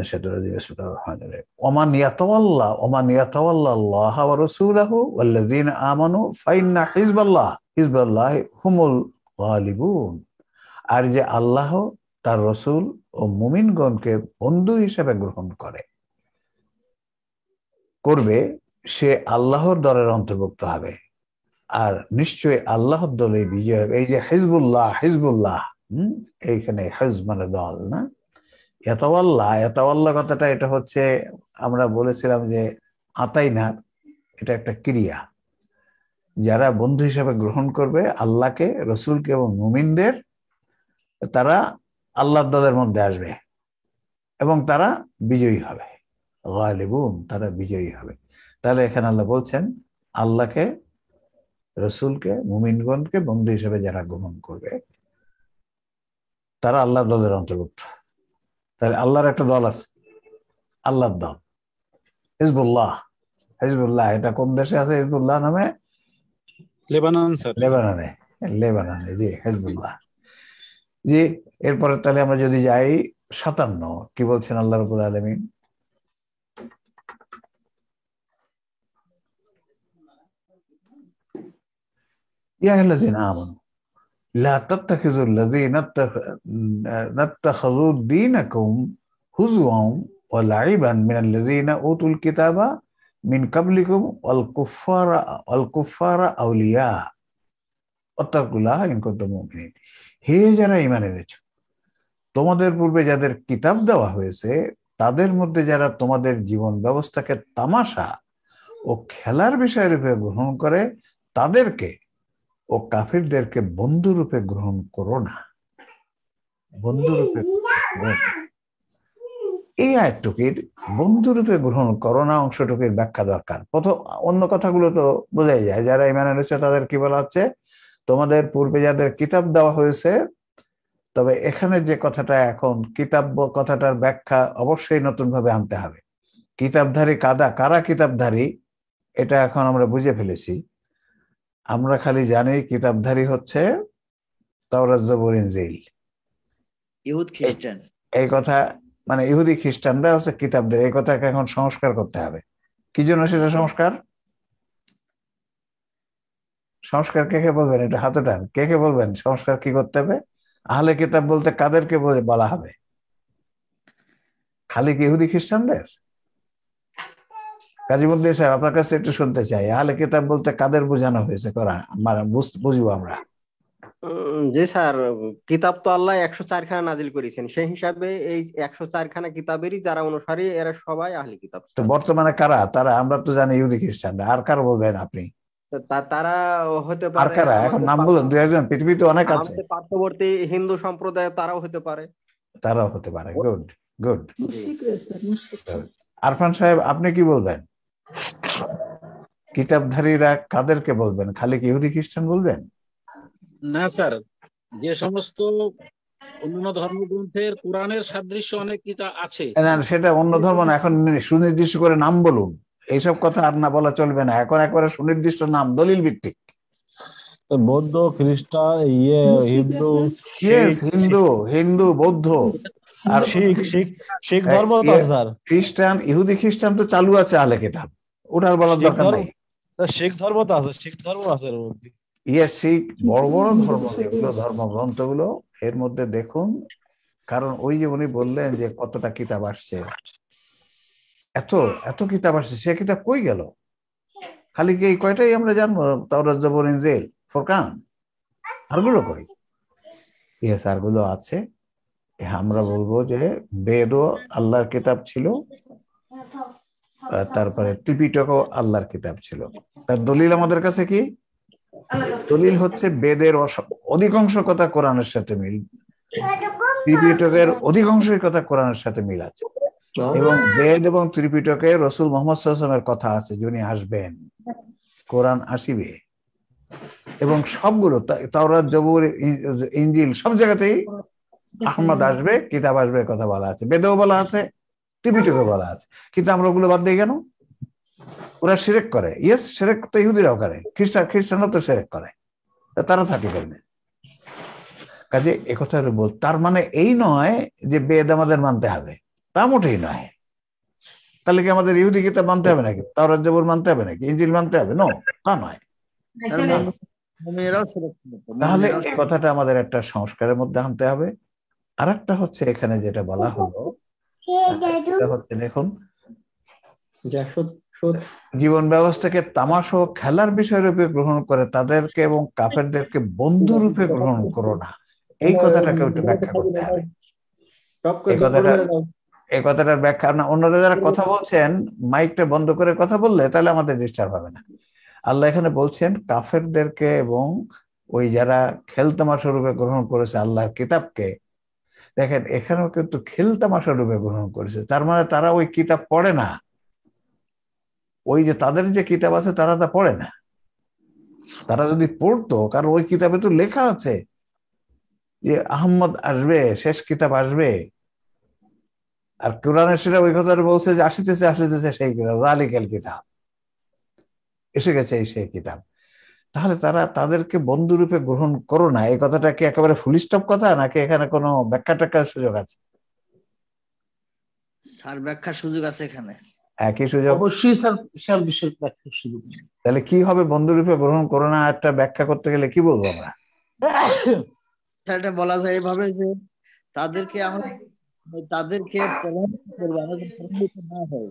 بسم الله الرحمن الرحيم ومن يتولى ومن يتولى الله ورسوله والذين حزب الله حزب الله هم الغالبون আর যে আল্লাহ তার রসুল ও মুমিনগণকে বন্ধু হিসেবে গ্রহণ করে করবে সে আল্লাহর দলের অন্তর্ভুক্ত হবে আর নিশ্চয়ই আল্লাহর দলে বিজয় হবে এই যে হিজবুল্লাহ হিজবুল্লাহ হম এইখানে হজ মানে দল না এতওয়াল্লা এতওয়াল্লা কথাটা এটা হচ্ছে আমরা বলেছিলাম যে আতাইনার এটা একটা ক্রিয়া যারা বন্ধু হিসাবে গ্রহণ করবে আল্লাহকে রসুলকে এবং মুমিনদের তারা আল্লাহ দলের মধ্যে আসবে এবং তারা বিজয়ী হবে গালিবুন তারা বিজয়ী হবে তাহলে এখানে আল্লাহ বলছেন আল্লাহকে রসুলকে মুমিনগণকে বন্ধু হিসেবে যারা গ্রহণ করবে তারা আল্লাহ দলের অন্তর্ভুক্ত তাহলে আল্লাহর একটা দল আছে আল্লাহর দল হিজবুল্লাহ হিজবুল্লাহ এটা কোন দেশে আছে হিজবুল্লাহ নামে লেবানন স্যার লেবাননে লেবাননে জি হিজবুল্লাহ জি এরপরে তাহলে আমরা যদি যাই সাতান্ন কি বলছেন আল্লাহ রবুল আলমিন ইয়া হেলাদিন আমানু لا تتخذوا الذين اتخذوا دينكم هزوا ولعبا من الذين اوتوا الكتاب من قبلكم والكفار والكفار اولياء اتقوا الله ان كنتم مؤمنين হে যারা ইমান এনেছ তোমাদের পূর্বে যাদের কিতাব দেওয়া হয়েছে তাদের মধ্যে যারা তোমাদের জীবন ব্যবস্থাকে তামাশা ও খেলার বিষয়ের উপরে গ্রহণ করে তাদেরকে ও কাফিরদেরকে বন্ধুরূপে গ্রহণ করো না বন্ধুরূপে এই আয়াতটুকির বন্ধুরূপে গ্রহণ করো না অংশটুকির ব্যাখ্যা দরকার প্রথম অন্য কথাগুলো তো বোঝাই যায় যারা ইমান এনেছে তাদের কি বলা হচ্ছে তোমাদের পূর্বে যাদের কিতাব দেওয়া হয়েছে তবে এখানে যে কথাটা এখন কিতাব কথাটার ব্যাখ্যা অবশ্যই নতুনভাবে আনতে হবে কিতাবধারী কাদা কারা কিতাবধারী এটা এখন আমরা বুঝে ফেলেছি আমরা খালি জানি কিতাবধারী হচ্ছে তাওরাজ্জবর ইনজিল ইহুদ খ্রিস্টান এই কথা মানে ইহুদি খ্রিস্টানরা হচ্ছে কিতাবদের এই কথাকে এখন সংস্কার করতে হবে কি জন্য সেটা সংস্কার সংস্কার কে কে বলবেন এটা হাতে টান কে কে বলবেন সংস্কার কি করতে হবে আহলে কিতাব বলতে কাদেরকে বলা হবে খালি কি ইহুদি খ্রিস্টানদের মন্দির সাহেব আপনার কাছে একটু শুনতে চাই আহলে কিতাব বলতে কাদের বোঝানো হয়েছে করা মানে বুঝবো আমরা জি স্যার কিতাব তো আল্লাহ একশো চারখানা নাজিল করেছেন সেই হিসাবে এই একশো চারখানা কিতাবেরই যারা অনুসারী এরা সবাই আহলে কিতাব তো বর্তমানে কারা তারা আমরা তো জানি ইহুদি খ্রিস্টান আর কার বলবেন আপনি তারা হতে পারে কারা এখন নাম বলুন দুই একজন পৃথিবীতে অনেক আছে পার্শ্ববর্তী হিন্দু সম্প্রদায় তারাও হতে পারে তারাও হতে পারে গুড গুড আরফান সাহেব আপনি কি বলবেন কিতাবধারীরা কাদেরকে বলবেন খালি কি ইহুদি খ্রিস্টান বলবেন না স্যার যে সমস্ত অন্যান্য ধর্মগ্রন্থের কোরআনের সাদৃশ্য অনেক কিতা আছে না সেটা অন্য ধর্ম না এখন সুনির্দিষ্ট করে নাম বলুন এইসব কথা আর না বলা চলবে না এখন একবারে সুনির্দিষ্ট নাম দলিল ভিত্তিক বৌদ্ধ খ্রিস্টান ইয়ে হিন্দু হিন্দু হিন্দু বৌদ্ধ আর শিখ শিখ শিখ ধর্ম তো ইয়ে স্যার খ্রিস্টান ইহুদি খ্রিস্টান তো চালু আছে আলে কিতাব বলার দরকার নাই শিখ ধর্ম তো আছে শিখ ধর্ম আছে ইয়ে শিখ বড় বড় ধর্ম যেগুলো ধর্মগ্রন্থগুলো এর মধ্যে দেখুন কারণ ওই যে উনি বললেন যে কতটা কিতাব আসছে এত এত কিতাব আসছে সে কিতাব কই গেল খালি কি এই কয়টাই আমরা জানবো তাওরাত জবর ইনজেল ফোরকান আরগুলো কই ইয়েস আরগুলো আছে আমরা বলবো যে বেদ আল্লাহর কিতাব ছিল তারপরে ত্রিপিটক আল্লাহর কিতাব ছিল তার দলিল আমাদের কাছে কি দলিল হচ্ছে বেদের অধিকাংশ কথা কোরআনের সাথে মিল ত্রিপিটকের অধিকাংশই কথা কোরআনের সাথে মিল আছে এবং বেদ এবং ত্রিপিটকে রসুল মোহাম্মদ সাল্লামের কথা আছে যিনি আসবেন কোরআন আসিবে এবং সবগুলো তাওরাত জবুর ইঞ্জিল সব জায়গাতেই আহমদ আসবে কিতাব আসবে কথা বলা আছে বেদেও বলা আছে টিভিটিতে বলা আছে কিন্তু আমরা ওগুলো বাদ দিয়ে কেন ওরা সেরেক করে ইয়েস সেরেক তো ইহুদিরাও করে খ্রিস্টান খ্রিস্টানও তো সেরেক করে তারা থাকে করবে কাজে একথা বল তার মানে এই নয় যে বেদ আমাদের মানতে হবে তা মোটেই নয় তাহলে কি আমাদের ইহুদি গীতা মানতে হবে নাকি তাও রাজ্য মানতে হবে নাকি ইঞ্জিল মানতে হবে নো তা নয় তাহলে কথাটা আমাদের একটা সংস্কারের মধ্যে আনতে হবে আর একটা হচ্ছে এখানে যেটা বলা হলো আচ্ছা, হচ্ছে দেখুন জীবন ব্যবস্থাকে তামাশ ও খেলার বিষয় রূপে গ্রহণ করে তাদেরকে এবং কাপেরদেরকে বন্ধু রূপে গ্রহণ করো না এই কথাটাকে একটু ব্যাখ্যা করতে হবে এই কথাটা এই কথাটার ব্যাখ্যা না অন্যরা যারা কথা বলছেন মাইকটা বন্ধ করে কথা বললে তাহলে আমাদের ডিস্টার্ব হবে না আল্লাহ এখানে বলছেন কাফেরদেরকে এবং ওই যারা খেলতামা স্বরূপে গ্রহণ করেছে আল্লাহর কিতাবকে দেখেন এখানেও কিন্তু খেলতামাশা রূপে গ্রহণ করেছে তার মানে তারা ওই কিতাব পড়ে না ওই যে তাদের যে কিতাব আছে তারা তা পড়ে না তারা যদি পড়তো কারণ ওই কিতাবে তো লেখা আছে যে আহম্মদ আসবে শেষ কিতাব আসবে আর কোরআন সেটা ওই কথা বলছে যে আসিতেছে আসিতেছে সেই কিতাব আলিকাল কিতাব এসে গেছে এই সেই কিতাব তাহলে তারা তাদেরকে বন্ধুরূপে গ্রহণ করো না এই কথাটা কি একেবারে ফুলিস্টপ কথা নাকি এখানে কোনো ব্যাখ্যা টাক্ষার সুযোগ আছে স্যার ব্যাখ্যা সুযোগ আছে এখানে একই সুযোগ অবশ্যই স্যার স্যার বিশেষ ব্যাখ্যা সুযোগ তাহলে কি হবে বন্ধুরূপে গ্রহণ করো না একটা ব্যাখ্যা করতে গেলে কি বলবো আমরা এটা বলা যায় এভাবে যে তাদেরকে আমরা তাদেরকে প্রভাবিত করবো না হয়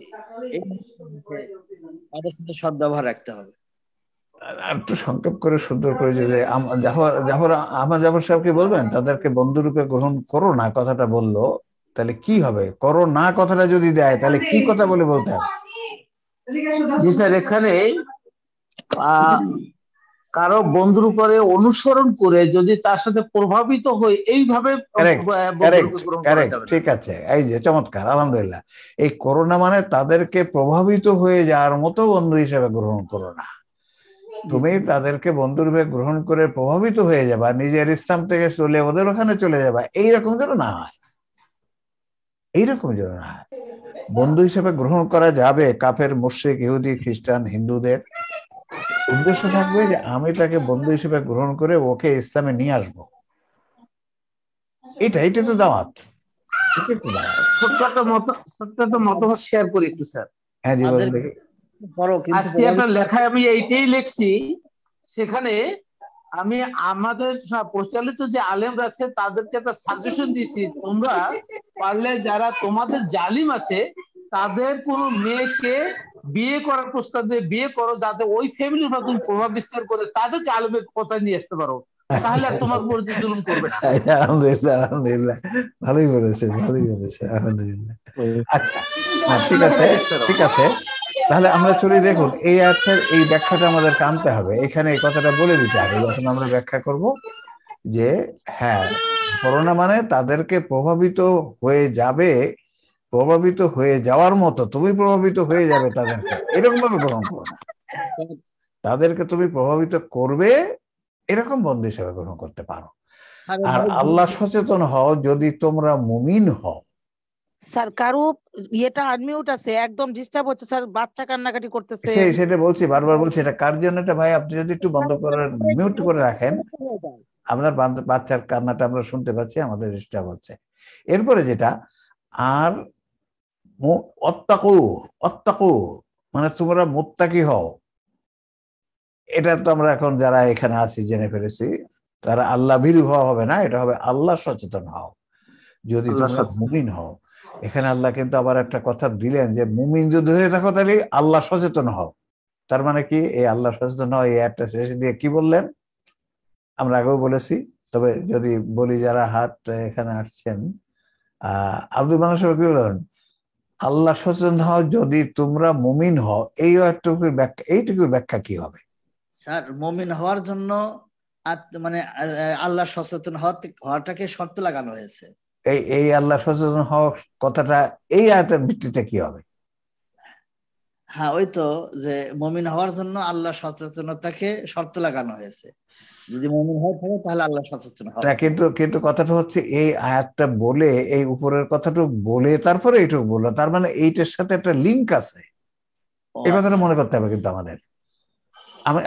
তাদের সাথে সদ্ব্যবহার রাখতে হবে একটু সংক্ষেপ করে সুন্দর করে যে জাফর আহমদ জাফর সাহেবকে বলবেন তাদেরকে বন্ধুরূপে গ্রহণ করো না কথাটা বললো তাহলে কি হবে করো না কথাটা যদি দেয় তাহলে কি কথা বলে বলতে হবে এখানে কারো বন্ধুর উপরে অনুসরণ করে যদি তার সাথে প্রভাবিত হয় এইভাবে ঠিক আছে এই যে চমৎকার আলহামদুলিল্লাহ এই করোনা মানে তাদেরকে প্রভাবিত হয়ে যাওয়ার মতো বন্ধু হিসেবে গ্রহণ করো না তুমি তাদেরকে বন্ধুরূপে গ্রহণ করে প্রভাবিত হয়ে যাবা নিজের ইসলাম থেকে চলে ওদের ওখানে চলে যাবা এইরকম যেন না হয় এইরকম যেন না হয় বন্ধু হিসেবে গ্রহণ করা যাবে কাফের মুশ্রিক ইহুদি খ্রিস্টান হিন্দুদের উদ্দেশ্য থাকবে যে আমি তাকে বন্ধু হিসেবে গ্রহণ করে ওকে ইসলামে নিয়ে আসবো এটা এটা তো দাওয়াত ছোট্ট একটা মত ছোট্ট একটা মতামত শেয়ার করি একটু স্যার হ্যাঁ জি দেখি আজকে আপনার লেখায় আমি এইটাই লিখছি সেখানে আমি আমাদের প্রচলিত যে আলেমরা আছে তাদেরকে একটা সাজেশন দিয়েছি তোমরা পারলে যারা তোমাদের জালিম আছে তাদের কোনো মেয়েকে বিয়ে করার প্রস্তাব দিয়ে বিয়ে করো যাতে ওই ফ্যামিলির উপর তুমি প্রভাব বিস্তার করে তাদেরকে আলমের কথা নিয়ে আসতে পারো তাহলে আর তোমার উপর জুলুম করবে আচ্ছা, আলহামদুলিল্লাহ আলহামদুলিল্লাহ ভালোই বলেছে ভালোই বলেছে আলহামদুলিল্লাহ আচ্ছা হ্যাঁ, ঠিক আছে ঠিক আছে তাহলে আমরা চলি দেখুন এই অর্থের এই ব্যাখ্যাটা আমাদের আনতে হবে এখানে এই কথাটা বলে দিতে হবে যখন আমরা ব্যাখ্যা করব যে হ্যাঁ করোনা মানে তাদেরকে প্রভাবিত হয়ে যাবে প্রভাবিত হয়ে যাওয়ার মতো তুমি প্রভাবিত হয়ে যাবে তাদেরকে এরকম ভাবে গ্রহণ করো না তাদেরকে তুমি প্রভাবিত করবে এরকম বন্ধু হিসাবে গ্রহণ করতে পারো আর আল্লাহ সচেতন হও যদি তোমরা মুমিন হও স্যার কারো ইয়েটা আনমিউট আছে একদম ডিস্টার্ব হচ্ছে স্যার বাচ্চা কান্নাকাটি করতেছে সেই সেটা বলছি বারবার বলছি এটা কার জন্য এটা ভাই আপনি যদি একটু বন্ধ করে মিউট করে রাখেন আপনার বাচ্চার কান্নাটা আমরা শুনতে পাচ্ছি আমাদের ডিস্টার্ব হচ্ছে এরপরে যেটা আর অত্যাকু অত্যাকু মানে তোমরা মোত্তাকি হও এটা তো আমরা এখন যারা এখানে আছি জেনে ফেলেছি তারা আল্লাহ ভীরু হওয়া হবে না এটা হবে আল্লাহ সচেতন হও যদি তোমরা মুমিন হও এখানে আল্লাহ কিন্তু আবার একটা কথা দিলেন যে মুমিন যদি হয়ে থাকো তাহলে আল্লাহ সচেতন হও তার মানে কি এই আল্লাহ সচেতন হয় এই একটা শেষে দিয়ে কি বললেন আমরা আগেও বলেছি তবে যদি বলি যারা হাত এখানে আসছেন আহ আব্দুল মানুষ কি বলেন আল্লাহ সচেতন হও যদি তোমরা মুমিন হও এই একটুকুর ব্যাখ্যা এইটুকুর ব্যাখ্যা কি হবে স্যার মুমিন হওয়ার জন্য মানে আল্লাহ সচেতন হওয়াটাকে শর্ত লাগানো হয়েছে এই এই আল্লাহ সচেতন হওয়ার কথাটা এই আয়াতের ভিত্তিতে কি হবে হ্যাঁ ওই তো যে মমিন হওয়ার জন্য আল্লাহ সচেতনতাকে শর্ত লাগানো হয়েছে যদি মমিন হয়ে থাকে তাহলে আল্লাহ সচেতন কিন্তু কিন্তু কথাটা হচ্ছে এই আয়াতটা বলে এই উপরের কথাটুক বলে তারপরে এইটুকু বললো তার মানে এইটার সাথে একটা লিঙ্ক আছে এই কথাটা আচ্ছা। মনে করতে হবে কিন্তু আমাদের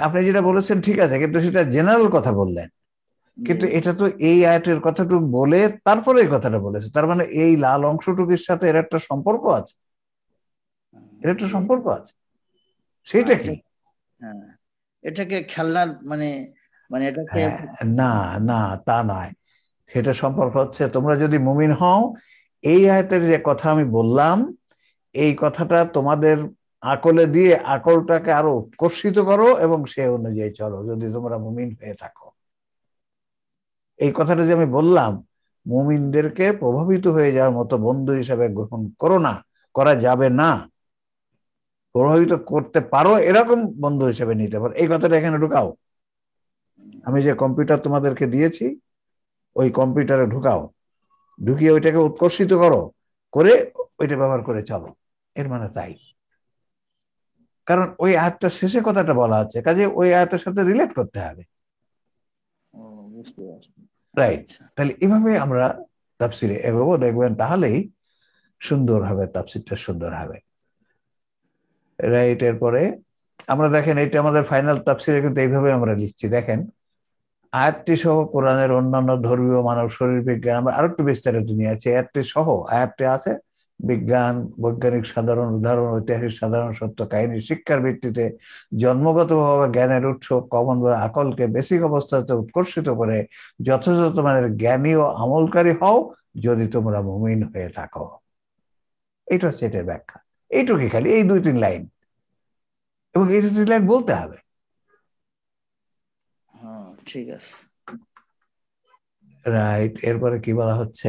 আপনি যেটা বলেছেন ঠিক আছে কিন্তু সেটা জেনারেল কথা বললেন কিন্তু এটা তো এই আয়াতের কথাটুকু বলে তারপরে এই কথাটা বলেছে তার মানে এই লাল অংশটুকির সাথে এর একটা সম্পর্ক আছে এর একটা সম্পর্ক আছে সেটা কি হ্যাঁ, হ্যাঁ। এটাকে খেলনার মানে মানে এটাকে হ্যাঁ, না না তা নয় সেটা সম্পর্ক হচ্ছে তোমরা যদি মুমিন হও এই আয়াতের যে কথা আমি বললাম এই কথাটা তোমাদের আকলে দিয়ে আকলটাকে আরো উৎকর্ষিত করো এবং সে অনুযায়ী চলো যদি তোমরা মুমিন হয়ে থাকো এই কথাটা যে আমি বললাম মুমিনদেরকে প্রভাবিত হয়ে যাওয়ার মতো বন্ধু হিসাবে গ্রহণ করো না করা যাবে না প্রভাবিত করতে পারো এরকম বন্ধু হিসেবে নিতে পারো এই কথাটা এখানে ঢুকাও আমি যে কম্পিউটার তোমাদেরকে দিয়েছি ওই কম্পিউটারে ঢুকাও ঢুকিয়ে ওইটাকে উৎকর্ষিত করো করে ওইটা ব্যবহার করে চলো এর মানে তাই কারণ ওই আয়াতটা শেষে কথাটা বলা হচ্ছে কাজে ওই আয়াতের সাথে রিলেট করতে হবে রাইট তাহলে এভাবে আমরা তাপসিরে এভাবে দেখবেন তাহলেই সুন্দর হবে তাপসিরটা সুন্দর হবে রাইট এরপরে আমরা দেখেন এটা আমাদের ফাইনাল তাপসিরে কিন্তু এইভাবে আমরা লিখছি দেখেন আয়াতটি সহ কোরআনের অন্যান্য ধর্মীয় মানব শরীর বিজ্ঞান আমরা আরো একটু বিস্তারিত নিয়ে আছি আয়াতটি সহ আয়াতটি আছে বিজ্ঞান বৈজ্ঞানিক সাধারণ উদাহরণ ঐতিহাসিক সাধারণ সত্য কাহিনী শিক্ষার ভিত্তিতে জন্মগতভাবে জ্ঞানের উৎস কমন বা আকলকে বেসিক অবস্থাতে উৎকর্ষিত করে যথাযথ মানের জ্ঞানী ও আমলকারী হও যদি তোমরা মুমিন হয়ে থাকো এটা হচ্ছে এটার ব্যাখ্যা এইটুকু খালি এই দুই তিন লাইন এবং এই দুই তিন লাইন বলতে হবে হ্যাঁ, ঠিক আছে রাইট এরপরে কি বলা হচ্ছে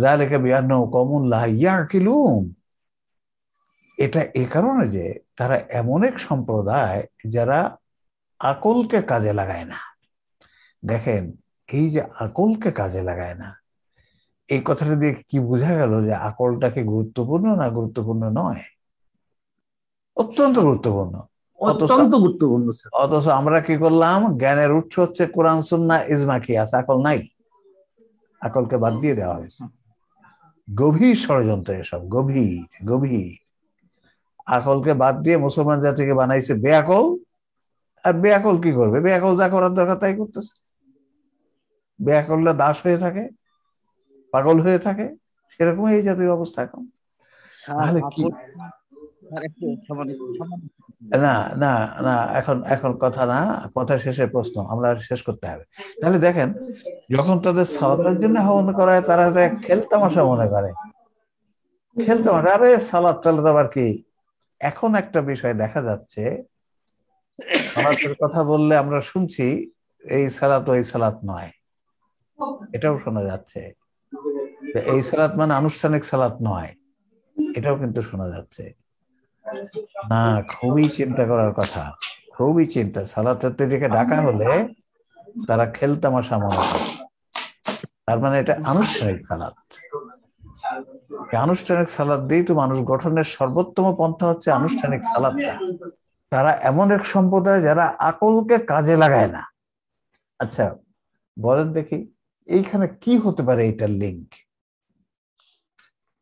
ذلك بأنه قوم لا يعقلون এটা এ কারণে যে তারা এমন এক সম্প্রদায় যারা আকলকে কাজে লাগায় না দেখেন এই যে আকলকে কাজে লাগায় না এই কথাটা দিয়ে কি বোঝা গেল যে আকলটাকে গুরুত্বপূর্ণ না গুরুত্বপূর্ণ নয় অত্যন্ত গুরুত্বপূর্ণ অত্যন্ত গুরুত্বপূর্ণ অথচ আমরা কি করলাম জ্ঞানের উৎস হচ্ছে কোরআন সুন্না ইজমা কি আছে আকল নাই আকলকে বাদ দিয়ে দেওয়া হয়েছে গভীর ষড়যন্ত্র এসব গভীর গভীর আকলকে বাদ দিয়ে মুসলমান জাতিকে বানাইছে বেআকল আর বেআকল কি করবে বেআকল যা করার দরকার তাই করতেছে বেআকলরা দাস হয়ে থাকে পাগল হয়ে থাকে সেরকম এই জাতির অবস্থা এখন কি না না না এখন এখন কথা না কথা শেষে প্রশ্ন আমরা শেষ করতে হবে তাহলে দেখেন যখন তাদের সালাতের জন্য হবন করা হয় তারা তামাশা মনে করে তামাশা আরে সালাদ টালাদ আবার কি এখন একটা বিষয় দেখা যাচ্ছে সালাতের কথা বললে আমরা শুনছি এই সালাত ওই সালাত নয় এটাও শোনা যাচ্ছে এই সালাত মানে আনুষ্ঠানিক সালাত নয় এটাও কিন্তু শোনা যাচ্ছে না খুবই চিন্তা করার কথা খুবই চিন্তা সালাতাত্রীকে ডাকা হলে তারা খেলতাম মনে তার মানে এটা আনুষ্ঠানিক সালাদ আনুষ্ঠানিক সালাদ দিয়ে তো মানুষ গঠনের সর্বোত্তম পন্থা হচ্ছে আনুষ্ঠানিক সালাদটা তারা এমন এক সম্প্রদায় যারা আকলকে কাজে লাগায় না আচ্ছা বলেন দেখি এইখানে কি হতে পারে এটার লিঙ্ক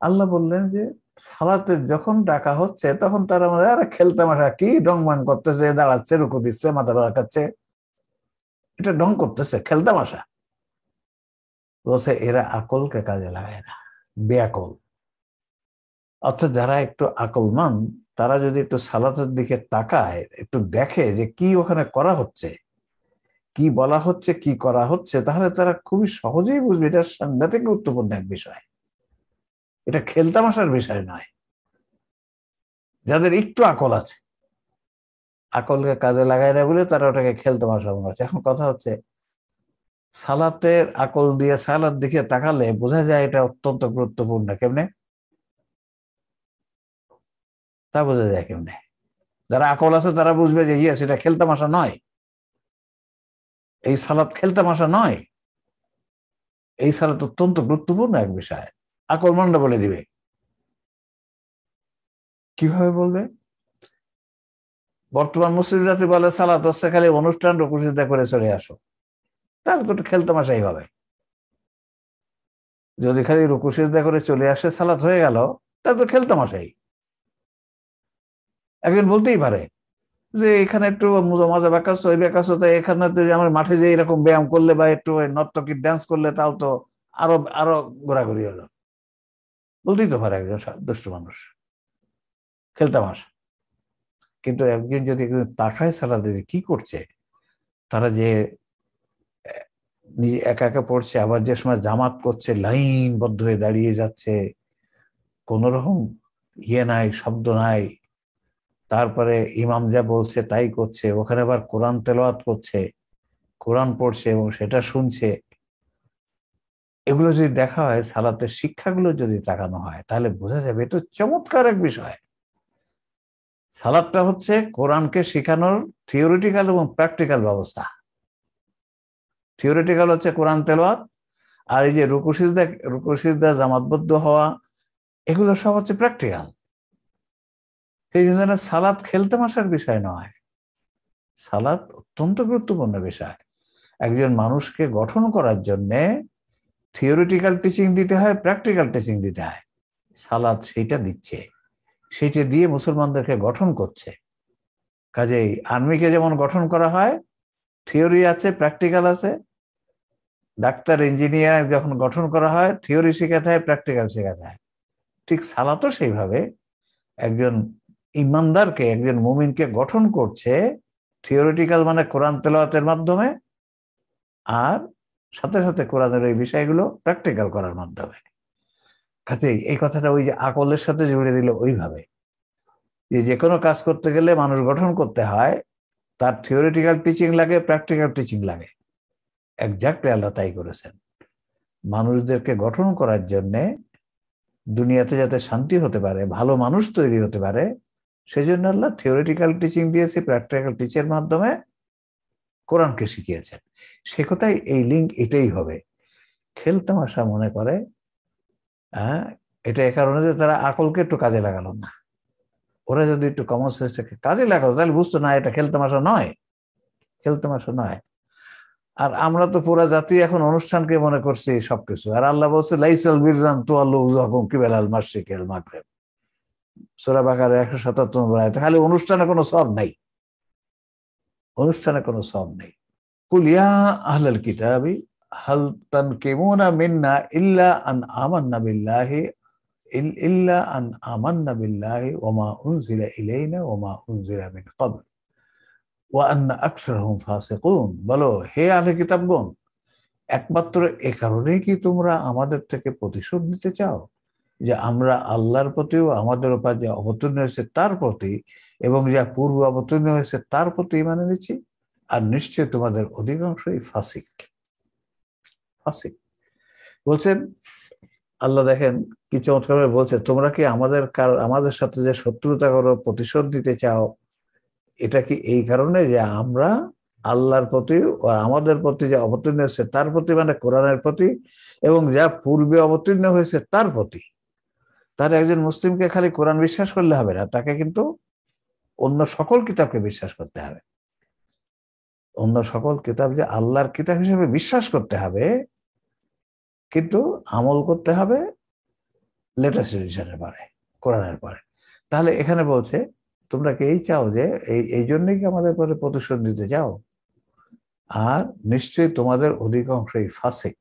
আল্লাহ বললেন যে সালাতে যখন ডাকা হচ্ছে তখন তারা মনে আরে খেলতে মাসা কি ডং বাং করতেছে দাঁড়াচ্ছে রুকু দিচ্ছে মাথা রাখাচ্ছে এটা ডং করতেছে খেলতে মাসা বলছে এরা আকলকে কাজে লাগায় না বেআকল অর্থাৎ যারা একটু আকলমান তারা যদি একটু সালাতের দিকে তাকায় একটু দেখে যে কি ওখানে করা হচ্ছে কি বলা হচ্ছে কি করা হচ্ছে তাহলে তারা খুবই সহজেই বুঝবে এটা সাংঘাতিক গুরুত্বপূর্ণ এক বিষয় এটা খেলতামাশার বিষয় নয় যাদের একটু আকল আছে আকলকে কাজে লাগায় না বলে তারা ওটাকে খেলতামাশা মনে হচ্ছে এখন কথা হচ্ছে সালাতের আকল দিয়ে সালাত দিকে তাকালে বোঝা যায় এটা অত্যন্ত গুরুত্বপূর্ণ কেমনে তা বোঝা যায় কেমনে যারা আকল আছে তারা বুঝবে যে ইয়ে সেটা খেলতামাশা নয় এই সালাত খেলতামাশা নয় এই সালাত অত্যন্ত গুরুত্বপূর্ণ এক বিষয় আকর্মণটা বলে দিবে কিভাবে বলবে বর্তমান মুসলিম জাতি বলে সালা হচ্ছে খালি অনুষ্ঠান রকুশিতা করে চলে আসো তার তো খেলতামাশাই হবে যদি খালি রুকুসিদা করে চলে আসে সালাত হয়ে গেল তার তো খেলতামাশাই একজন বলতেই পারে যে এখানে একটু মজা মজা ব্যাকাশ ওই ব্যাকাশ তো এখানে আমার মাঠে যে এরকম ব্যায়াম করলে বা একটু নর্তকি ডান্স করলে তাও তো আরো আরো ঘোরাঘুরি হলো বলতেই তো পারে একজন দুষ্ট মানুষ আর কিন্তু একজন যদি একজন তাকায় সারা দিতে কি করছে তারা যে নিজে একা একা পড়ছে আবার যে সময় জামাত করছে লাইন বদ্ধ হয়ে দাঁড়িয়ে যাচ্ছে কোন রকম ইয়ে নাই শব্দ নাই তারপরে ইমাম যা বলছে তাই করছে ওখানে আবার কোরআন তেলোয়াত করছে কোরআন পড়ছে এবং সেটা শুনছে এগুলো যদি দেখা হয় সালাতের শিক্ষাগুলো যদি তাকানো হয় তাহলে বোঝা যাবে এটা চমৎকার এক বিষয় সালাদটা হচ্ছে কোরআনকে শেখানোর থিওরিটিক্যাল এবং প্র্যাকটিক্যাল ব্যবস্থা থিওরিটিক্যাল হচ্ছে কোরআন তেলোয়াত আর এই যে রুকুশিদা রুকুশিদা জামাতবদ্ধ হওয়া এগুলো সব হচ্ছে প্র্যাকটিক্যাল এই জন্য সালাদ খেলতে মাসার বিষয় নয় সালাদ অত্যন্ত গুরুত্বপূর্ণ বিষয় একজন মানুষকে গঠন করার জন্যে থিওরিটিক্যাল টিচিং দিতে হয় প্র্যাকটিক্যাল টিচিং দিতে হয় সালাদ সেইটা দিচ্ছে সেইটা দিয়ে মুসলমানদেরকে গঠন করছে কাজেই আর্মিকে যেমন গঠন করা হয় থিওরি আছে প্র্যাকটিক্যাল আছে ডাক্তার ইঞ্জিনিয়ার যখন গঠন করা হয় থিওরি শেখাতে হয় প্র্যাকটিক্যাল শেখাতে হয় ঠিক সালাতও সেইভাবে একজন ইমানদারকে একজন মুমিনকে গঠন করছে থিওরিটিক্যাল মানে কোরআন তেলাওয়াতের মাধ্যমে আর সাথে সাথে কোরআনের এই বিষয়গুলো প্র্যাকটিক্যাল করার মাধ্যমে কাজেই এই কথাটা ওই যে আকলের সাথে জুড়ে দিল ওইভাবে যে যে কোনো কাজ করতে গেলে মানুষ গঠন করতে হয় তার থিওরিটিক্যাল টিচিং লাগে প্র্যাকটিক্যাল টিচিং লাগে একজাক্টলি আল্লাহ তাই করেছেন মানুষদেরকে গঠন করার জন্যে দুনিয়াতে যাতে শান্তি হতে পারে ভালো মানুষ তৈরি হতে পারে সেজন্য আল্লাহ থিওরিটিক্যাল টিচিং দিয়েছে প্র্যাকটিক্যাল টিচের মাধ্যমে কোরআনকে শিখিয়েছেন সে কথায় এই লিঙ্ক এটাই হবে খেল তামাশা মনে করে হ্যাঁ এটা এ কারণে যে তারা আকলকে একটু কাজে লাগালো না ওরা যদি একটু কমন সেন্সটাকে কাজে লাগালো তাহলে বুঝতো না এটা খেল তামাশা নয় খেল তামাশা নয় আর আমরা তো পুরা জাতি এখন অনুষ্ঠানকে মনে করছি সবকিছু আর আল্লাহ বলছে লাইসাল বিরাম তো আল্লাহ কিবেল আল মার্শি খেল মাগরেব সোরা বাকার একশো সাতাত্তর খালি অনুষ্ঠানে কোনো সব নেই অনুষ্ঠানে কোনো সব নেই কুলিয়া আহলাল কিতাবি হাল তান কেমুনা মিন্না ইল্লা আন ইল্লা আন আমান্না ওমা উনজিলা ইলাইনা ওমা উনজিলা বলো হে আহলে কিতাবগণ একমাত্র এ কারণেই কি তোমরা আমাদের থেকে প্রতিশোধ নিতে চাও যে আমরা আল্লাহর প্রতি ও আমাদের উপর যা অবতীর্ণ হয়েছে তার প্রতি এবং যা পূর্ব অবতীর্ণ হয়েছে তার প্রতি মানে নিচ্ছি আর নিশ্চয় তোমাদের অধিকাংশই ফাসিক ফাসিক বলছেন আল্লাহ দেখেন কি চমৎকার বলছে তোমরা কি আমাদের কার আমাদের সাথে যে শত্রুতা করো প্রতিশোধ নিতে চাও এটা কি এই কারণে যে আমরা আল্লাহর প্রতি ও আমাদের প্রতি যে অবতীর্ণ হয়েছে তার প্রতি মানে কোরআনের প্রতি এবং যা পূর্বে অবতীর্ণ হয়েছে তার প্রতি তার একজন মুসলিমকে খালি কোরআন বিশ্বাস করলে হবে না তাকে কিন্তু অন্য সকল কিতাবকে বিশ্বাস করতে হবে অন্য সকল কিতাব যে আল্লাহর কিতাব হিসেবে বিশ্বাস করতে হবে কিন্তু আমল করতে হবে লেটেস্ট রিজনের পারে কোরআনের পারে তাহলে এখানে বলছে তোমরা কি এই চাও যে এই এই জন্যই কি আমাদের পরে প্রতিশোধ দিতে চাও আর নিশ্চয়ই তোমাদের অধিকাংশ এই ফাসেক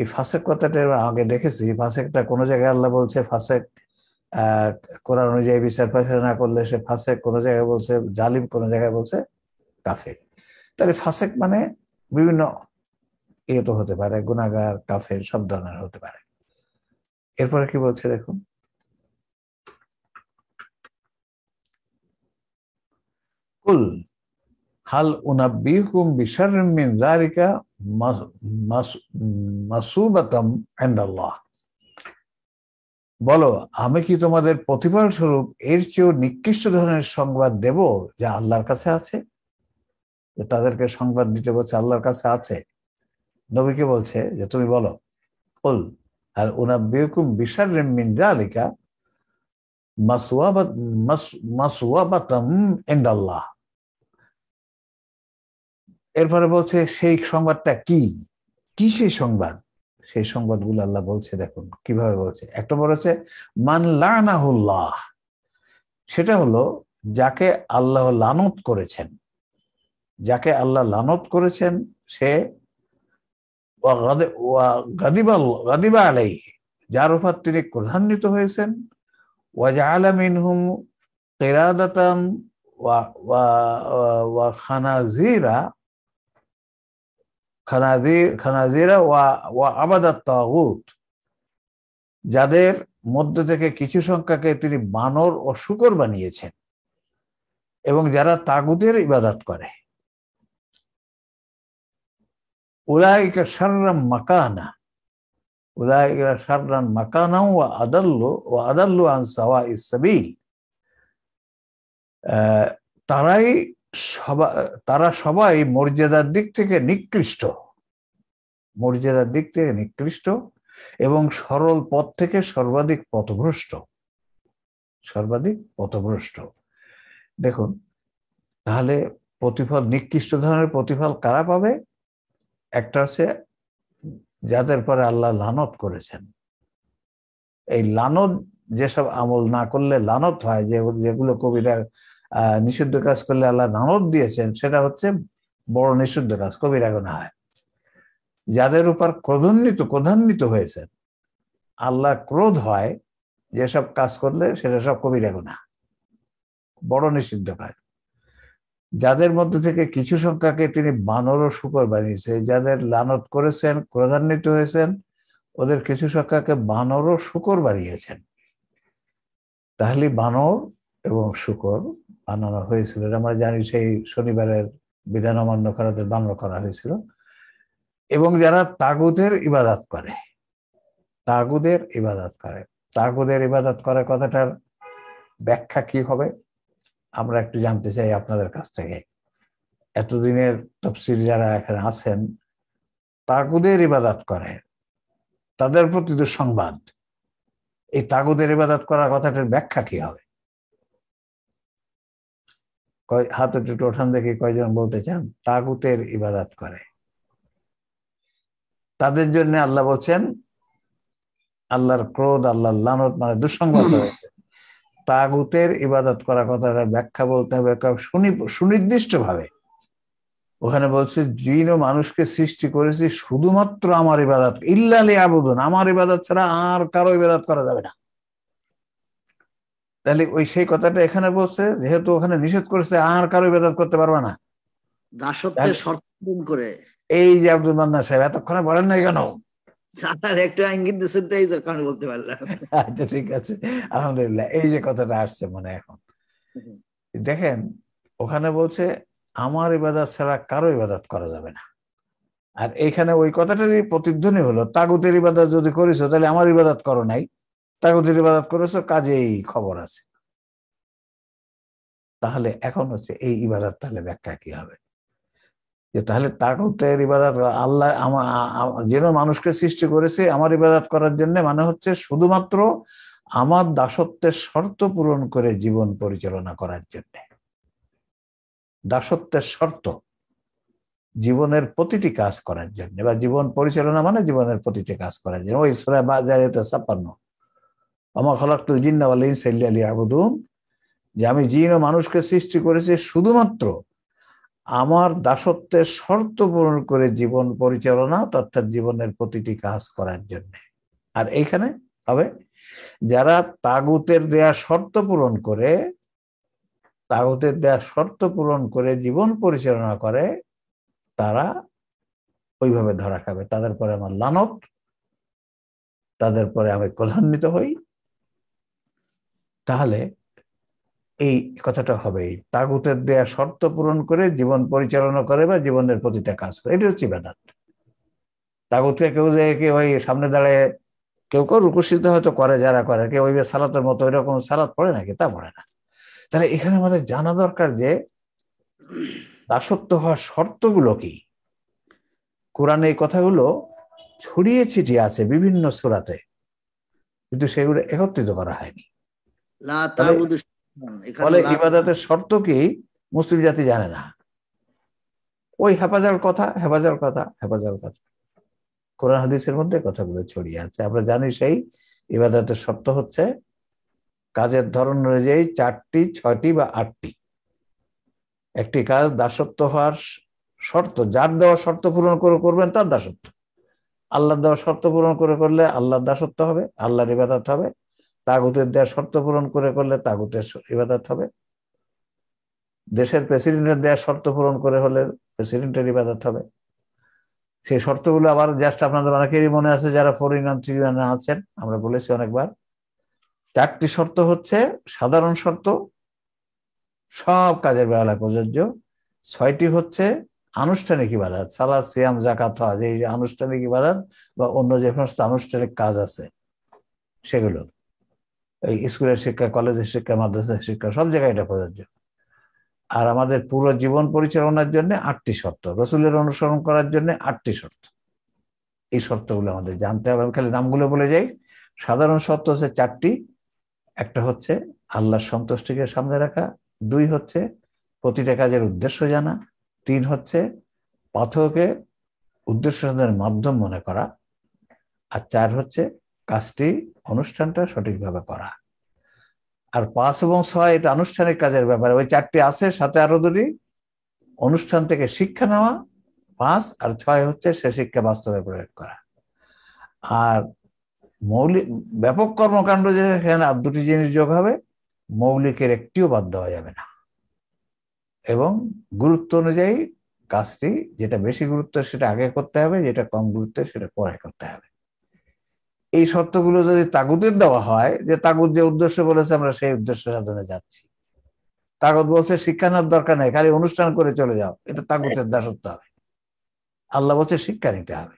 এই ফাসেক কথাটা আগে দেখেছি ফাসেকটা কোনো জায়গায় আল্লাহ বলছে ফাসেক কোরআন অনুযায়ী বিচার ফাঁসের না করলে সে ফাসেক কোনো জায়গায় বলছে জালিম কোনো জায়গায় বলছে কাফের তাহলে ফাসেক মানে বিভিন্ন ইয়ে তো হতে পারে গুণাগার কাফের সব ধরনের হতে পারে এরপরে কি বলছে দেখুন কুল হাল উনাব্বিহুকুম বিশাররিম মিন যালিকা মাসুবাতাম ইনদাল্লাহ বলো আমি কি তোমাদের প্রতিফল স্বরূপ এর চেয়েও নিকৃষ্ট ধরনের সংবাদ দেব যা আল্লাহর কাছে আছে যে তাদেরকে সংবাদ দিতে বলছে আল্লাহর কাছে আছে নবীকে বলছে যে তুমি বলো উল আর উনাব্বিকুম বিশার মিন জালিকা এরপরে বলছে সেই সংবাদটা কি কি সেই সংবাদ সেই সংবাদগুলো আল্লাহ বলছে দেখুন কিভাবে বলছে একটা বলেছে হচ্ছে মান লানাহুল্লাহ সেটা হলো যাকে আল্লাহ লানত করেছেন যাকে আল্লাহ লানত করেছেন সে গাদিবা আলাই যার উপর তিনি ক্রধান্বিত হয়েছেন ওয়াজা কেরাদাতাম খানাজিরা ওয়া ওয়া আবাদাত যাদের মধ্যে থেকে কিছু সংখ্যাকে তিনি বানর ও শুকর বানিয়েছেন এবং যারা তাগুদের ইবাদত করে উলাইকা সার্রাম মাকানা উলাইকা সার্রান মাকানাম ও আদাল্লু ও আদাল্লু আন সাওয়া ইসাবিল তারাই সবা তারা সবাই মর্যাদার দিক থেকে নিকৃষ্ট মর্যাদার দিক থেকে নিকৃষ্ট এবং সরল পথ থেকে সর্বাধিক পথভ্রষ্ট সর্বাধিক পথভ্রষ্ট দেখুন তাহলে প্রতিফল নিকৃষ্ট ধরনের প্রতিফল কারা পাবে একটা হচ্ছে যাদের পরে আল্লাহ লানত করেছেন এই লানত যেসব আমল না করলে লানত হয় যে যেগুলো কবিরা নিষিদ্ধ কাজ করলে আল্লাহ লানত দিয়েছেন সেটা হচ্ছে বড় নিষিদ্ধ কাজ কবিরা গোনা হয় যাদের উপর ক্রোধান্বিত ক্রোধান্বিত হয়েছেন আল্লাহ ক্রোধ হয় যেসব কাজ করলে সেটা সব কবিরা গোনা বড় নিষিদ্ধ কাজ যাদের মধ্যে থেকে কিছু সংখ্যাকে তিনি বানর ও শুকর বানিয়েছেন যাদের লানত করেছেন ক্রধান্বিত হয়েছেন ওদের কিছু সংখ্যাকে বানর ও শুকর বানিয়েছেন তাহলে বানর এবং শুকর বানানো হয়েছিল আমরা জানি সেই শনিবারের বিধান অমান্য করাদের বানর করা হয়েছিল এবং যারা তাগুদের ইবাদাত করে তাগুদের ইবাদাত করে তাগুদের ইবাদাত করার কথাটার ব্যাখ্যা কি হবে আমরা একটু জানতে চাই আপনাদের কাছ থেকে এতদিনের তফসিল যারা এখানে আছেন তাগুদের ইবাদাত করে তাদের প্রতি তো সংবাদ এই তাগুদের ইবাদাত করার কথাটার ব্যাখ্যা কি হবে হাত একটু ওঠান দেখে কয়জন বলতে চান তাগুতের ইবাদাত করে তাদের জন্য আল্লাহ বলছেন আল্লাহর ক্রোধ আল্লাহর লানত মানে দুঃসংবাদ হয়েছে তাগুতের ইবাদত করা কথাটা ব্যাখ্যা বলতে হবে ভাবে ওখানে বলছে জিন ও মানুষকে সৃষ্টি করেছি শুধুমাত্র আমার ইবাদত ইল্লালি আবুদন আমার ইবাদত ছাড়া আর কারো ইবাদত করা যাবে না তাহলে ওই সেই কথাটা এখানে বলছে যেহেতু ওখানে নিষেধ করেছে আর কারো ইবাদত করতে পারবে না দাসত্বের শর্ত করে এই যে আব্দুল মান্না সাহেব এতক্ষণে বলেন নাই কেন সাঁতার ইঙ্গিত দিচ্ছেন তো এই বলতে পারলাম আচ্ছা ঠিক আছে আলহামদুলিল্লাহ এই যে কথাটা আসছে মনে এখন দেখেন ওখানে বলছে আমার ইবাদত ছাড়া কারো ইবাদত করা যাবে না আর এখানে ওই কথাটারই প্রতিধ্বনি হলো তাগুতের ইবাদত যদি করিস তাহলে আমার ইবাদত করো নাই তাগুতের ইবাদত করেছ কাজেই খবর আছে তাহলে এখন হচ্ছে এই ইবাদত তাহলে ব্যাখ্যা কি হবে যে তাহলে করতে ইবাদত আল্লাহ আমার যেন মানুষকে সৃষ্টি করেছে আমার ইবাদত করার জন্য মানে হচ্ছে শুধুমাত্র আমার দাসত্বের শর্ত পূরণ করে জীবন পরিচালনা করার জন্য দাসত্বের শর্ত জীবনের প্রতিটি কাজ করার জন্য বা জীবন পরিচালনা মানে জীবনের প্রতিটি কাজ করার জন্য ওই সুরা বাজারিতে ছাপ্পান্ন আমার খলাক্তুল জিন্না আলী সাল্লি আলী আবুদুম যে আমি জিন ও মানুষকে সৃষ্টি করেছি শুধুমাত্র আমার দাসত্বের শর্ত পূরণ করে জীবন পরিচালনা অর্থাৎ জীবনের প্রতিটি কাজ করার জন্য আর এইখানে হবে যারা তাগুতের দেয়া শর্ত পূরণ করে তাগুতের দেয়া শর্ত পূরণ করে জীবন পরিচালনা করে তারা ওইভাবে ধরা খাবে তাদের পরে আমার লানত তাদের পরে আমি ক্রধান্বিত হই তাহলে এই কথাটা হবে তাগুতের দেয়া শর্ত পূরণ করে জীবন পরিচালনা করে বা জীবনের প্রতিটা কাজ করে এটা হচ্ছে বেদাত তাগুতকে কেউ যে কেউ ওই সামনে দাঁড়ায় কেউ কেউ রুকুসিদ্ধ হয়তো করে যারা করে কেউ ওই সালাতের মতো ওই রকম সালাত পড়ে নাকি তা পড়ে না তাহলে এখানে আমাদের জানা দরকার যে দাসত্ব হওয়ার শর্তগুলো কি কোরআনে এই কথাগুলো ছড়িয়ে ছিটিয়ে আছে বিভিন্ন সুরাতে কিন্তু সেগুলো একত্রিত করা হয়নি হ্যাঁ, ফলে ইবাদতের শর্ত কি মুসলিম জাতি জানে না ওই হেফাজার কথা হেফাজার কথা হেফাজার কথা কোরআন হাদিসের মধ্যে কথাগুলো ছড়িয়ে আছে আমরা জানি সেই ইবাদতের শর্ত হচ্ছে কাজের ধরন অনুযায়ী চারটি ছয়টি বা আটটি একটি কাজ দাসত্ব হওয়ার শর্ত যার দেওয়া শর্ত পূরণ করে করবেন তার দাসত্ব আল্লাহ দেওয়া শর্ত পূরণ করে করলে আল্লাহর দাসত্ব হবে আল্লাহর ইবাদত হবে তাগুতের দেয়া শর্ত পূরণ করে করলে তাগুতের ইবাদত হবে দেশের প্রেসিডেন্টের দেয়া শর্ত পূরণ করে হলে প্রেসিডেন্টের ইবাদত হবে সেই শর্তগুলো আবার জাস্ট আপনাদের অনেকেরই মনে আছে যারা ফরেন অন্ত্রীয়ানে আছেন আমরা বলেছি অনেকবার চারটি শর্ত হচ্ছে সাধারণ শর্ত সব কাজের বেলা প্রযোজ্য ছয়টি হচ্ছে আনুষ্ঠানিক ইবাদত সালা সিয়াম জাকাত হজ এই আনুষ্ঠানিক ইবাদত বা অন্য যে সমস্ত আনুষ্ঠানিক কাজ আছে সেগুলো এই স্কুলের শিক্ষা কলেজের শিক্ষা মাদ্রাসার শিক্ষা সব জায়গায় এটা প্রযোজ্য আর আমাদের পুরো জীবন পরিচালনার জন্য আটটি শর্ত রসুলের অনুসরণ করার জন্য আটটি শর্ত এই শর্তগুলো আমাদের জানতে হবে আমি খালি নামগুলো বলে যাই সাধারণ শর্ত হচ্ছে চারটি একটা হচ্ছে আল্লাহর সন্তুষ্টিকে সামনে রাখা দুই হচ্ছে প্রতিটা কাজের উদ্দেশ্য জানা তিন হচ্ছে পাথরকে উদ্দেশ্য সাধনের মাধ্যম মনে করা আর চার হচ্ছে কাজটি অনুষ্ঠানটা সঠিকভাবে করা আর পাঁচ এবং ছয় এটা আনুষ্ঠানিক কাজের ব্যাপারে ওই চারটি আছে সাথে আরো দুটি অনুষ্ঠান থেকে শিক্ষা নেওয়া পাঁচ আর ছয় হচ্ছে সে শিক্ষা বাস্তবে প্রয়োগ করা আর মৌলিক ব্যাপক কর্মকাণ্ড যে সেখানে আর দুটি জিনিস যোগ হবে মৌলিকের একটিও বাদ দেওয়া যাবে না এবং গুরুত্ব অনুযায়ী কাজটি যেটা বেশি গুরুত্ব সেটা আগে করতে হবে যেটা কম গুরুত্ব সেটা পরে করতে হবে এই শর্তগুলো যদি তাগুতের দেওয়া হয় যে তাগুত যে উদ্দেশ্য বলেছে আমরা সেই উদ্দেশ্য সাধনে যাচ্ছি তাগত বলছে শিক্ষা নেওয়ার দরকার নেই খালি অনুষ্ঠান করে চলে যাও এটা তাগুতের দাসত্ব হবে আল্লাহ বলছে শিক্ষা নিতে হবে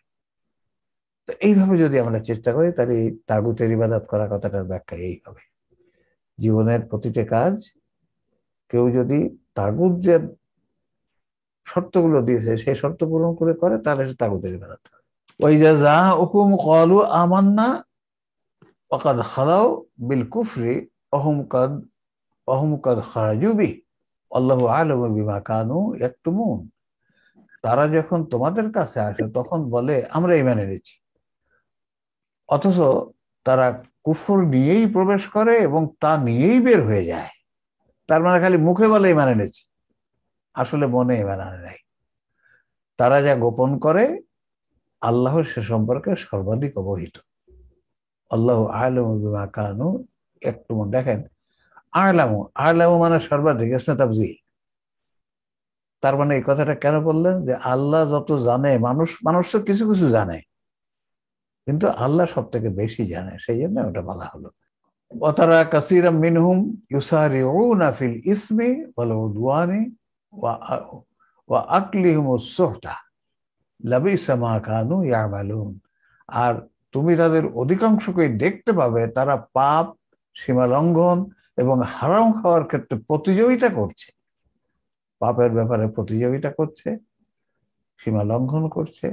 তো এইভাবে যদি আমরা চেষ্টা করি তাহলে এই তাগুতের ইবাদত করা কথাটার ব্যাখ্যা এই হবে জীবনের প্রতিটা কাজ কেউ যদি তাগুত যে শর্তগুলো দিয়েছে সেই শর্ত পূরণ করে করে তাহলে তাগুতের ইবাদত হবে তারা যখন তোমাদের কাছে আসে তখন বলে আমরা এই ইমান নিচ্ছি অথচ তারা কুফর নিয়েই প্রবেশ করে এবং তা নিয়েই বের হয়ে যায় তার মানে খালি মুখে বলে এই ইমান এনেছি আসলে মনে ইমান আনে নাই তারা যা গোপন করে আল্লাহ সে সম্পর্কে সর্বাধিক অবহিত আল্লাহ আলমা কানু একটু দেখেন আলামু আলামু মানে সর্বাধিক তার মানে এই কথাটা কেন বললেন যে আল্লাহ যত জানে মানুষ মানুষ তো কিছু কিছু জানে কিন্তু আল্লাহ সব থেকে বেশি জানে সেই জন্য ওটা বলা হলো অতারা কাসিরা মিনহুম ইউসারি ও নাফিল ইসমি ওয়াল দুয়ানি ও আকলিহুম সোহটা আর তুমি তাদের অধিকাংশকে দেখতে পাবে তারা পাপ সীমা লঙ্ঘন এবং হারাম খাওয়ার ক্ষেত্রে প্রতিযোগিতা করছে পাপের ব্যাপারে প্রতিযোগিতা করছে সীমা লঙ্ঘন করছে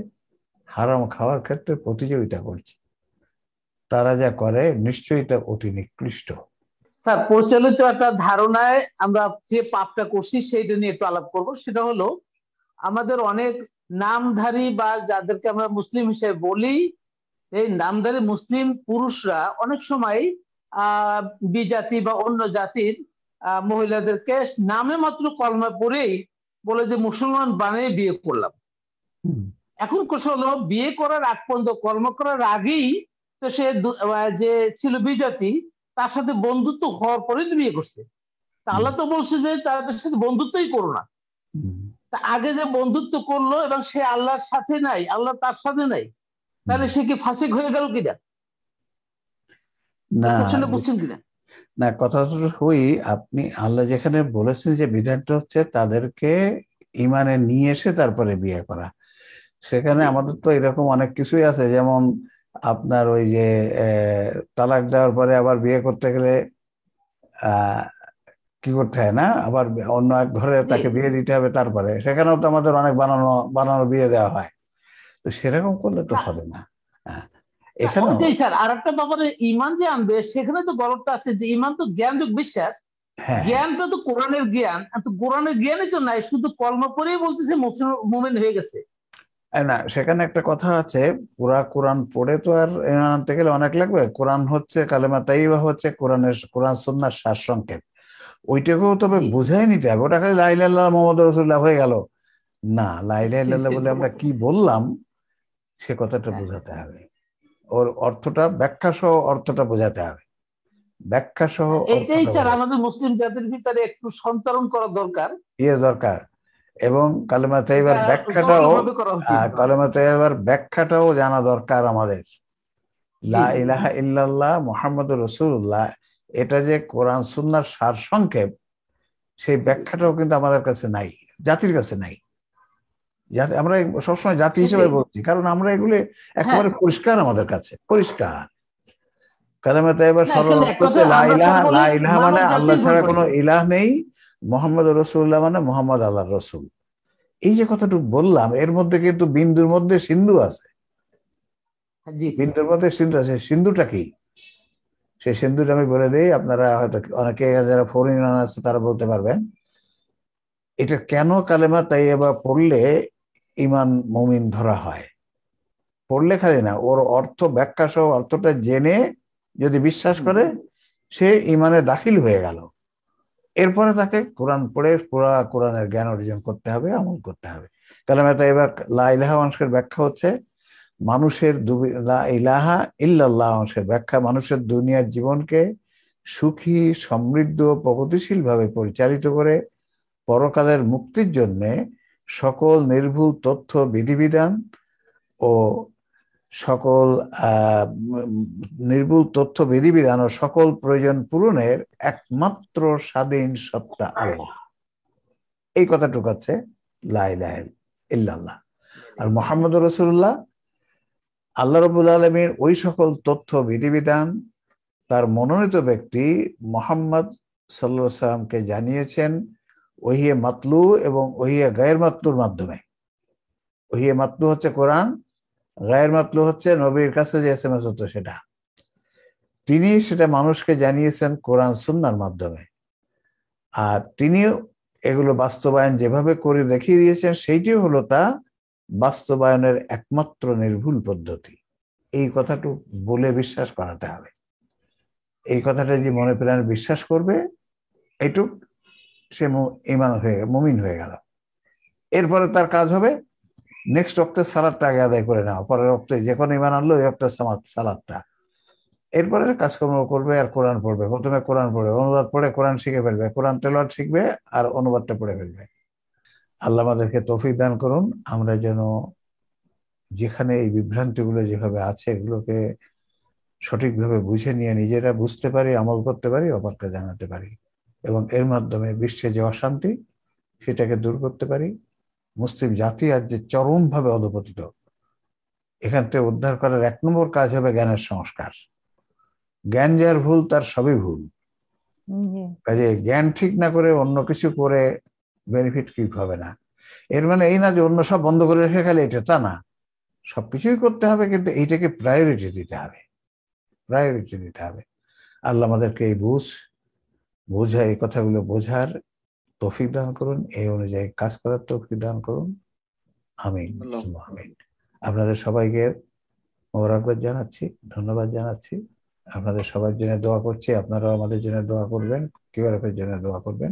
হারাম খাওয়ার ক্ষেত্রে প্রতিযোগিতা করছে তারা যা করে নিশ্চয়ই তা অতি নিকৃষ্ট স্যার প্রচলিত একটা ধারণায় আমরা যে পাপটা করছি সেইটা নিয়ে একটু আলাপ করবো সেটা হলো আমাদের অনেক নামধারী বা যাদেরকে আমরা মুসলিম হিসেবে বলি এই নামধারী মুসলিম পুরুষরা অনেক সময় আহ বিজাতি বা অন্য জাতির মহিলাদেরকে নামে মাত্র কলমা পড়েই বলে যে মুসলমান বানিয়ে বিয়ে করলাম এখন কোথাও হলো বিয়ে করার আগ পর্যন্ত কর্ম করার আগেই তো সে যে ছিল বিজাতি তার সাথে বন্ধুত্ব হওয়ার পরে বিয়ে করছে তা আল্লাহ তো বলছে যে তাদের সাথে বন্ধুত্বই করো না আগে যে বন্ধুত্ব করলো এবং সে আল্লাহর সাথে নাই আল্লাহ তার সাথে নাই তাহলে সে কি ফাঁসিক হয়ে গেল কিনা না বুঝছেন কিনা না কথাটা হই আপনি আল্লাহ যেখানে বলেছেন যে বিধানটা হচ্ছে তাদেরকে ইমানে নিয়ে এসে তারপরে বিয়ে করা সেখানে আমাদের তো এরকম অনেক কিছুই আছে যেমন আপনার ওই যে তালাক দেওয়ার পরে আবার বিয়ে করতে গেলে কি করতে হয় না আবার অন্য এক ঘরে তাকে বিয়ে দিতে হবে তারপরে সেখানেও তো আমাদের অনেক বানানো বানানো বিয়ে দেওয়া হয় তো সেরকম করলে তো হবে না এখানে আর একটা ব্যাপারে ইমান যে আনবে সেখানে তো গল্পটা আছে যে ইমান তো জ্ঞান যোগ বিশ্বাস হ্যাঁ, হ্যাঁ। জ্ঞানটা তো কোরআনের জ্ঞান তো কোরআনের জ্ঞানই তো নাই শুধু কর্ম করেই বলতেছে মুসলিম মুমেন হয়ে গেছে না সেখানে একটা কথা আছে পুরা কোরআন পড়ে তো আর আনতে গেলে অনেক লাগবে কোরআন হচ্ছে কালেমা তাইবা হচ্ছে কোরআনের কোরআন সন্ন্যার সার সংক্ষেপ ওইটাকেও তবে বুঝাই নিতে হবে ওটা খালি আল্লাহ মোহাম্মদ রসুল্লাহ হয়ে গেল না আল্লাহ বলে আমরা কি বললাম সে কথাটা হ্যাঁ। বোঝাতে হবে ওর অর্থটা ব্যাখ্যা সহ অর্থটা বোঝাতে হবে ব্যাখ্যা সহ হ্যাঁ, এটাই ছাড়া আমাদের মুসলিম জাতির ভিতরে একটু সঞ্চারণ করা দরকার ইয়ে দরকার এবং কালেমা তাইবার ব্যাখ্যাটাও হ্যাঁ, কালেমা তাইবার ব্যাখ্যাটাও জানা দরকার আমাদের লা ইলাহা ইল্লাল্লাহ মোহাম্মদ রসুল্লাহ এটা যে কোরআন সুন্নার সার সংক্ষেপ সেই ব্যাখ্যাটাও কিন্তু আমাদের কাছে নাই জাতির কাছে নাই আমরা সবসময় জাতি হিসেবে বলছি কারণ আমরা এগুলো হ্যাঁ। একেবারে পরিষ্কার আমাদের কাছে পরিষ্কার কালামে তাইবা সরল ইলাহা মানে আল্লাহ ছাড়া কোনো ইলাহ নেই মোহাম্মদ রসুল্লাহ মানে মোহাম্মদ আল্লাহ রসুল এই যে কথাটুকু বললাম এর মধ্যে কিন্তু বিন্দুর মধ্যে সিন্ধু আছে বিন্দুর মধ্যে সিন্ধু আছে সিন্ধুটা কি সেই সিন্ধুটা আমি বলে দিই আপনারা হয়তো অনেকে যারা ফরেন আছে তারা বলতে পারবেন এটা কেন কালেমা তাই এবার পড়লে ইমান মুমিন ধরা হয় পড়লে খালি না ওর অর্থ ব্যাখ্যা সহ অর্থটা জেনে যদি বিশ্বাস করে সে ইমানে দাখিল হয়ে গেল এরপরে তাকে কোরআন পড়ে পুরা কোরআনের জ্ঞান অর্জন করতে হবে আমল করতে হবে কালেমা তাই এবার লাইলেহা মানুষের ব্যাখ্যা হচ্ছে মানুষের ইলাহা ইল্লাল্লাহ অংশের ব্যাখ্যা মানুষের দুনিয়ার জীবনকে সুখী সমৃদ্ধ প্রগতিশীলভাবে প্রগতিশীল ভাবে পরিচালিত করে পরকালের মুক্তির জন্যে সকল নির্ভুল তথ্য বিধিবিধান ও সকল নির্ভুল তথ্য বিধিবিধান ও সকল প্রয়োজন পূরণের একমাত্র স্বাধীন সত্তা আল্লাহ এই কথাটুকু আছে লাইল লাহ ইল্লাল্লাহ আর মোহাম্মদ রসুল্লাহ আল্লাহ রবুল আলমীর ওই সকল তথ্য বিধিবিধান তার মনোনীত ব্যক্তি মোহাম্মদ সাল্লা সাল্লামকে জানিয়েছেন ওহিয়ে মাতলু এবং ওহিয়ে গায়ের মাতলুর মাধ্যমে ওহিয়ে মাতলু হচ্ছে কোরআন গায়ের মাতলু হচ্ছে নবীর কাছে যে এস এম এস হতো সেটা তিনি সেটা মানুষকে জানিয়েছেন কোরআন সুন্নার মাধ্যমে আর তিনি এগুলো বাস্তবায়ন যেভাবে করে দেখিয়ে দিয়েছেন সেইটি হলো তা বাস্তবায়নের একমাত্র নির্ভুল পদ্ধতি এই কথাটু বলে বিশ্বাস করাতে হবে এই কথাটা যে মনে প্রাণ বিশ্বাস করবে এটুক সে ইমান হয়ে মুমিন হয়ে গেল এরপরে তার কাজ হবে নেক্সট অক্টের সালাদটা আগে আদায় করে নেওয়া পরের অক্টে যে কোনো ইমান আনলো ওই অক্টের সালাদটা এরপরে কাজকর্ম করবে আর কোরআন পড়বে প্রথমে কোরআন পড়বে অনুবাদ পড়ে কোরআন শিখে ফেলবে কোরআন তেলোয়ার শিখবে আর অনুবাদটা পড়ে ফেলবে আল্লাহ আমাদেরকে তফিক দান করুন আমরা যেন যেখানে এই বিভ্রান্তিগুলো যেভাবে আছে এগুলোকে সঠিকভাবে বুঝে নিয়ে নিজেরা বুঝতে পারি আমল করতে পারি অপরকে জানাতে পারি এবং এর মাধ্যমে বিশ্বে যে অশান্তি সেটাকে দূর করতে পারি মুসলিম জাতি আজ যে চরমভাবে অধপতিত এখান থেকে উদ্ধার করার এক নম্বর কাজ হবে জ্ঞানের সংস্কার জ্ঞান যার ভুল তার সবই ভুল কাজে জ্ঞান ঠিক না করে অন্য কিছু করে বেনিফিট কি হবে না এর মানে এই না যে অন্য সব বন্ধ করে রেখে গেলে এটা তা না সব কিছুই করতে হবে কিন্তু এইটাকে প্রায়োরিটি দিতে হবে প্রায়োরিটি দিতে হবে আল্লাহ আমাদেরকে এই বুঝ বোঝা এই কথাগুলো বোঝার তৌফিক দান করুন এই অনুযায়ী কাজ করার তৌফিক দান করুন আমিন আমিন আপনাদের সবাইকে মোবারকবাদ জানাচ্ছি ধন্যবাদ জানাচ্ছি আপনাদের সবার জন্য দোয়া করছি আপনারাও আমাদের জন্য দোয়া করবেন কিউআরএফ এর জন্য দোয়া করবেন